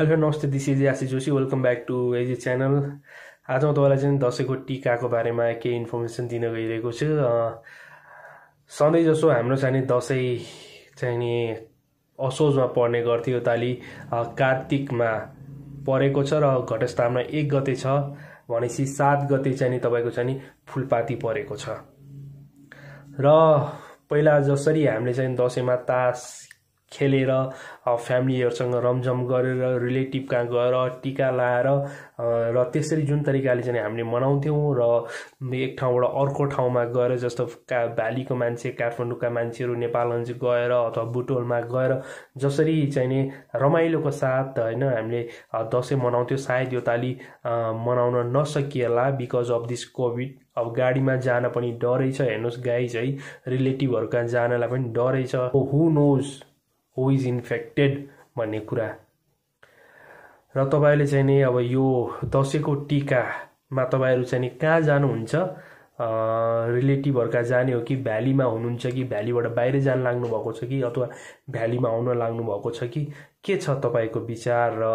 hello नमस्ते this is Ashish Joshi welcome back to AG channel आज म तपाईँलाई चाहिँ दसैँको टिकाको बारेमा केही इन्फर्मेसन दिन गइरहेको छु सधैँ जसो हाम्रो चाहिँ दसैँ चाहिँ नि असोजमा पर्ने गर्थ्यो ताली कार्तिकमा परेको छ र घटस्थानमा एक गते छ भनेपछि सात गते चाहिँ नि तपाईँको चाहिँ नि फुलपाती परेको छ र पहिला जसरी हामीले चाहिँ दसैँमा तास खेलेर फ्यामिलीहरूसँग रमझम गरेर रिलेटिभ कहाँ गएर टिका लाएर र त्यसरी जुन तरिकाले चाहिँ हामीले मनाउँथ्यौँ र एक ठाउँबाट अर्को ठाउँमा गएर जस्तो का भ्यालीको मान्छे काठमाडौँका मान्छेहरू नेपालगञ्ज गएर अथवा बुटोलमा गएर जसरी चाहिँ नि रमाइलोको साथ होइन हामीले दसैँ मनाउँथ्यौँ सायद यो ताली मनाउन नसकिएला बिकज अफ दिस कोभिड अब गाडीमा जान पनि डरै छ हेर्नुहोस् गाइज है रिलेटिभहरू कहाँ जानलाई पनि डरै छ who knows who is infected भन्ने कुरा र तपाईँले चाहिँ नि अब यो दसैँको टिकामा तपाईँहरू चाहिँ नि कहाँ जानुहुन्छ रिलेटिभहरूका जाने हो कि भ्यालीमा हुनुहुन्छ कि भ्यालीबाट बाहिरै जान लाग्नुभएको छ कि अथवा भ्यालीमा आउन लाग्नु भएको छ कि के छ तपाईँको विचार र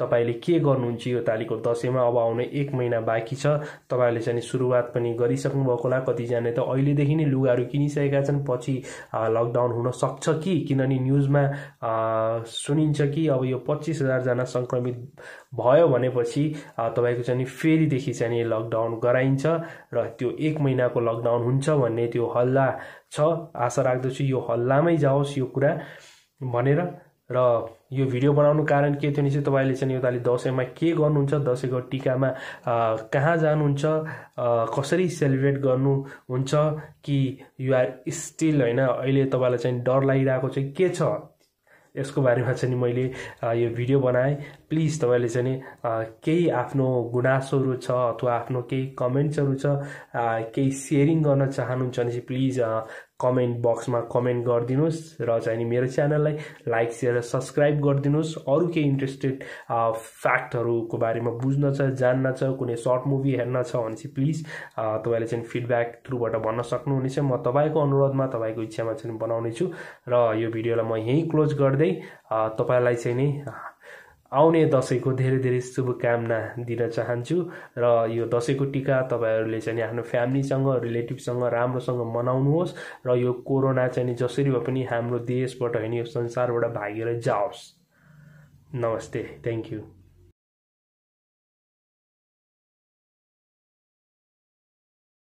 तपाईँले के गर्नुहुन्छ यो तालिको दसैँमा अब आउने एक महिना बाँकी छ तपाईँहरूले चाहिँ सुरुवात पनि गरिसक्नु भएको होला कतिजनाले त अहिलेदेखि नै लुगाहरू किनिसकेका छन् पछि लकडाउन हुन सक्छ कि किनभने न्युजमा सुनिन्छ कि अब यो पच्चिस हजारजना सङ्क्रमित भयो भनेपछि तपाईँको चाहिँ फेरिदेखि चाहिँ लकडाउन गराइन्छ र त्यो एक महिनाको लकडाउन हुन्छ भन्ने त्यो हल्ला छ आशा राख्दछु यो हल्लामै जाओस् यो कुरा भनेर र यो भिडियो बनाउनु कारण के थियो भने चाहिँ तपाईँले चाहिँ योपालि दसैँमा के गर्नुहुन्छ दसैँको टिकामा कहाँ जानुहुन्छ कसरी सेलिब्रेट गर्नुहुन्छ कि युआर स्टिल होइन अहिले तपाईँलाई चाहिँ डर लागिरहेको चाहिँ के छ यसको बारेमा चाहिँ मैले यो भिडियो बनाएँ प्लिज तपाईँले चाहिँ केही आफ्नो गुनासोहरू छ अथवा आफ्नो केही कमेन्ट्सहरू छ केही सेयरिङ गर्न चाहनुहुन्छ भने चाहिँ प्लिज कमेन्ट बक्समा कमेन्ट गरिदिनुहोस् र चाहिँ नि मेरो च्यानललाई लाइक सेयर र सब्सक्राइब गरिदिनुहोस् अरू केही इन्ट्रेस्टेड फ्याक्टहरूको बारेमा बुझ्न छ जान्न छ कुनै सर्ट मुभी हेर्न छ भने चाहिँ प्लिज तपाईँले चाहिँ फिडब्याक थ्रुबाट भन्न सक्नुहुनेछ म तपाईँको अनुरोधमा तपाईँको इच्छामा चाहिँ बनाउनेछु र यो भिडियोलाई म यहीँ क्लोज गर्दै तपाईँलाई चाहिँ नि आउने दसैँको धेरै धेरै शुभकामना दिन चाहन्छु र यो दसैँको टिका तपाईँहरूले चाहिँ आफ्नो फ्यामिलीसँग रिलेटिभसँग राम्रोसँग मनाउनुहोस् र यो कोरोना चाहिँ जसरी भए पनि हाम्रो देशबाट होइन यो संसारबाट भागेर जाओस् नमस्ते थ्याङ्क यू